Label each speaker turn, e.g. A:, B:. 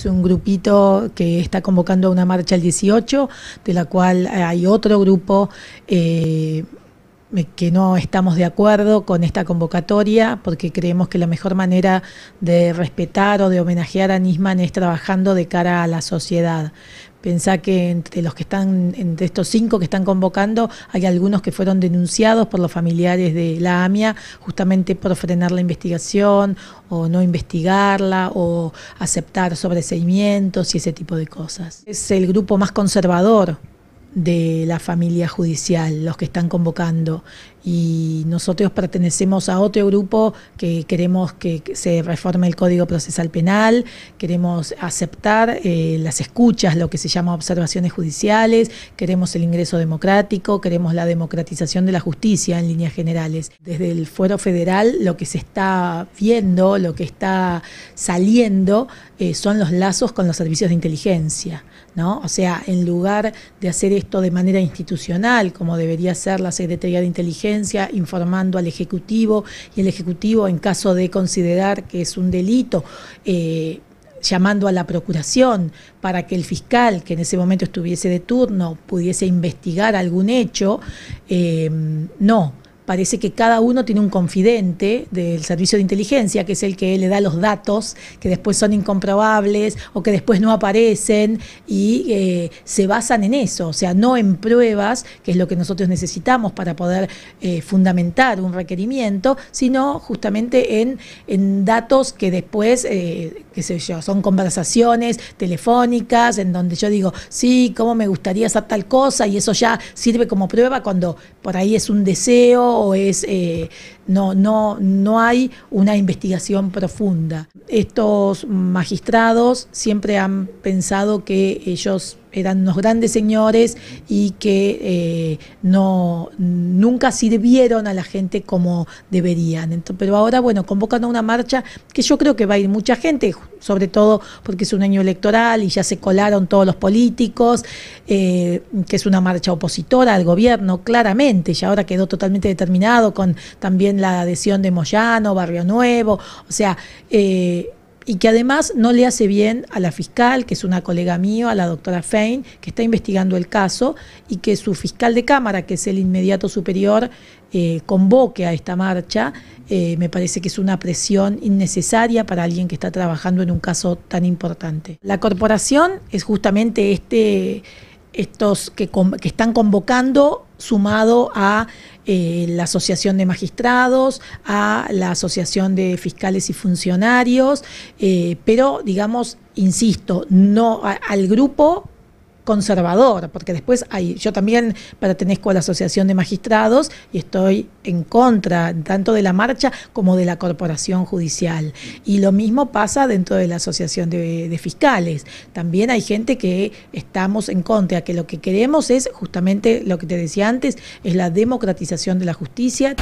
A: es un grupito que está convocando a una marcha el 18, de la cual eh, hay otro grupo eh, que no estamos de acuerdo con esta convocatoria porque creemos que la mejor manera de respetar o de homenajear a Nisman es trabajando de cara a la sociedad. Pensá que entre los que están, entre estos cinco que están convocando, hay algunos que fueron denunciados por los familiares de la AMIA justamente por frenar la investigación o no investigarla o aceptar sobreseimientos y ese tipo de cosas. Es el grupo más conservador de la familia judicial, los que están convocando, y nosotros pertenecemos a otro grupo que queremos que se reforme el Código Procesal Penal, queremos aceptar eh, las escuchas, lo que se llama observaciones judiciales, queremos el ingreso democrático, queremos la democratización de la justicia en líneas generales. Desde el Fuero Federal lo que se está viendo, lo que está saliendo eh, son los lazos con los servicios de inteligencia, ¿no? O sea, en lugar de hacer esto de manera institucional, como debería ser la Secretaría de Inteligencia, informando al Ejecutivo, y el Ejecutivo, en caso de considerar que es un delito, eh, llamando a la procuración para que el fiscal, que en ese momento estuviese de turno, pudiese investigar algún hecho, eh, no parece que cada uno tiene un confidente del servicio de inteligencia, que es el que le da los datos que después son incomprobables o que después no aparecen y eh, se basan en eso, o sea, no en pruebas, que es lo que nosotros necesitamos para poder eh, fundamentar un requerimiento, sino justamente en, en datos que después, eh, son conversaciones telefónicas en donde yo digo, sí, cómo me gustaría hacer tal cosa y eso ya sirve como prueba cuando por ahí es un deseo o es eh, no, no, no hay una investigación profunda. Estos magistrados siempre han pensado que ellos eran unos grandes señores y que eh, no, nunca sirvieron a la gente como deberían. pero ahora, bueno, convocan a una marcha que yo creo que va a ir mucha gente, sobre todo porque es un año electoral y ya se colaron todos los políticos, eh, que es una marcha opositora al gobierno, claramente, y ahora quedó totalmente determinado con también la adhesión de Moyano, Barrio Nuevo, o sea, eh, y que además no le hace bien a la fiscal, que es una colega mío, a la doctora Fein, que está investigando el caso, y que su fiscal de Cámara, que es el inmediato superior, eh, convoque a esta marcha, eh, me parece que es una presión innecesaria para alguien que está trabajando en un caso tan importante. La corporación es justamente este estos que están convocando sumado a eh, la Asociación de Magistrados, a la Asociación de Fiscales y Funcionarios, eh, pero digamos, insisto, no al grupo conservador, porque después hay, yo también pertenezco a la Asociación de Magistrados y estoy en contra tanto de la marcha como de la corporación judicial. Y lo mismo pasa dentro de la Asociación de, de Fiscales. También hay gente que estamos en contra, que lo que queremos es justamente lo que te decía antes, es la democratización de la justicia.